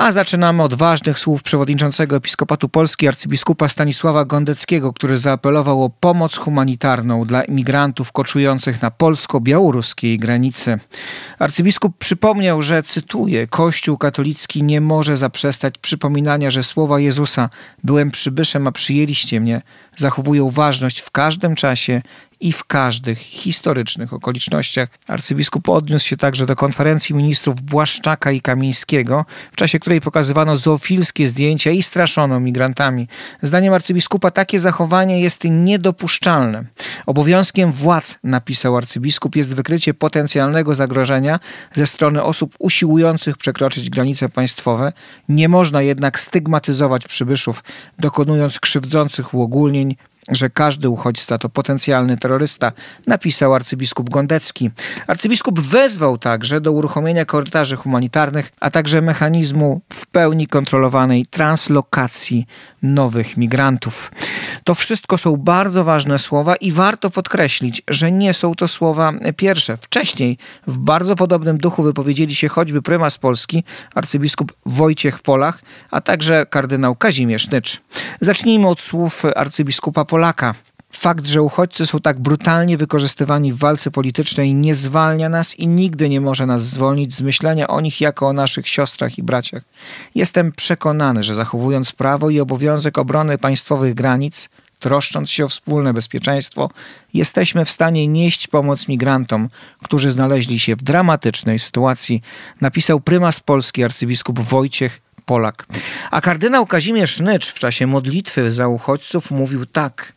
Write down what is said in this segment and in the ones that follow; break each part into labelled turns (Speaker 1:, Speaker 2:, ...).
Speaker 1: A zaczynamy od ważnych słów przewodniczącego Episkopatu Polski arcybiskupa Stanisława Gondeckiego, który zaapelował o pomoc humanitarną dla imigrantów koczujących na polsko-białoruskiej granicy. Arcybiskup przypomniał, że cytuję: Kościół katolicki nie może zaprzestać przypominania, że słowa Jezusa: Byłem przybyszem, a przyjęliście mnie, zachowują ważność w każdym czasie i w każdych historycznych okolicznościach. Arcybiskup odniósł się także do konferencji ministrów Błaszczaka i Kamińskiego, w czasie której pokazywano zoofilskie zdjęcia i straszono migrantami. Zdaniem arcybiskupa takie zachowanie jest niedopuszczalne. Obowiązkiem władz, napisał arcybiskup, jest wykrycie potencjalnego zagrożenia ze strony osób usiłujących przekroczyć granice państwowe. Nie można jednak stygmatyzować przybyszów, dokonując krzywdzących uogólnień, że każdy uchodźca to potencjalny terrorysta, napisał arcybiskup Gondecki. Arcybiskup wezwał także do uruchomienia korytarzy humanitarnych, a także mechanizmu w pełni kontrolowanej translokacji nowych migrantów. To wszystko są bardzo ważne słowa i warto podkreślić, że nie są to słowa pierwsze. Wcześniej w bardzo podobnym duchu wypowiedzieli się choćby prymas Polski, arcybiskup Wojciech Polach, a także kardynał Kazimierz Nycz. Zacznijmy od słów arcybiskupa Polaka Polaka. Fakt, że uchodźcy są tak brutalnie wykorzystywani w walce politycznej, nie zwalnia nas i nigdy nie może nas zwolnić z myślenia o nich jako o naszych siostrach i braciach. Jestem przekonany, że zachowując prawo i obowiązek obrony państwowych granic, troszcząc się o wspólne bezpieczeństwo, jesteśmy w stanie nieść pomoc migrantom, którzy znaleźli się w dramatycznej sytuacji, napisał prymas polski arcybiskup Wojciech Polak. A kardynał Kazimierz Nycz w czasie modlitwy za uchodźców mówił tak: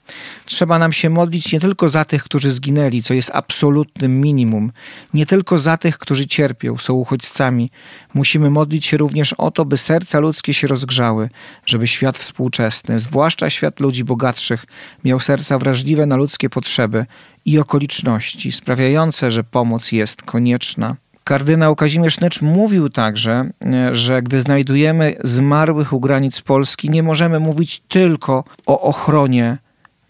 Speaker 1: Trzeba nam się modlić nie tylko za tych, którzy zginęli, co jest absolutnym minimum, nie tylko za tych, którzy cierpią, są uchodźcami. Musimy modlić się również o to, by serca ludzkie się rozgrzały, żeby świat współczesny, zwłaszcza świat ludzi bogatszych, miał serca wrażliwe na ludzkie potrzeby i okoliczności, sprawiające, że pomoc jest konieczna. Kardynał Kazimierz Nycz mówił także, e, że gdy znajdujemy zmarłych u granic Polski, nie możemy mówić tylko o ochronie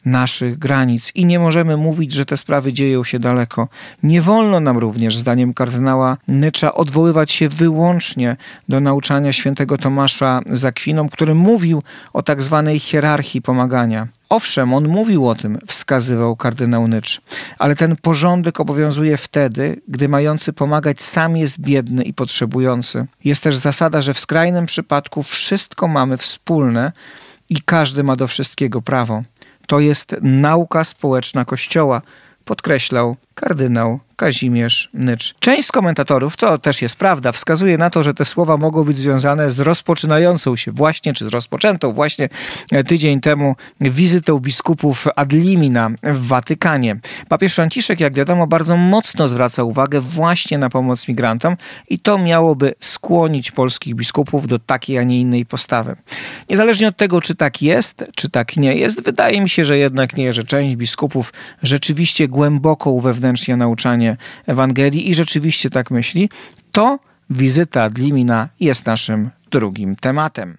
Speaker 1: naszych granic i nie możemy mówić, że te sprawy dzieją się daleko. Nie wolno nam również, zdaniem kardynała Nycza, odwoływać się wyłącznie do nauczania świętego Tomasza Zakwiną, który mówił o tak zwanej hierarchii pomagania. Owszem, on mówił o tym, wskazywał kardynał Nycz, ale ten porządek obowiązuje wtedy, gdy mający pomagać sam jest biedny i potrzebujący. Jest też zasada, że w skrajnym przypadku wszystko mamy wspólne i każdy ma do wszystkiego prawo. To jest nauka społeczna Kościoła, podkreślał kardynał Kazimierz Nycz. Część z komentatorów, to też jest prawda, wskazuje na to, że te słowa mogą być związane z rozpoczynającą się właśnie, czy z rozpoczętą właśnie e, tydzień temu wizytą biskupów ad limina w Watykanie. Papież Franciszek, jak wiadomo, bardzo mocno zwraca uwagę właśnie na pomoc migrantom i to miałoby skłonić polskich biskupów do takiej, a nie innej postawy. Niezależnie od tego, czy tak jest, czy tak nie jest, wydaje mi się, że jednak nie, że część biskupów rzeczywiście głęboko uwewnętrznia nauczanie Ewangelii i rzeczywiście tak myśli, to wizyta Dlimina jest naszym drugim tematem.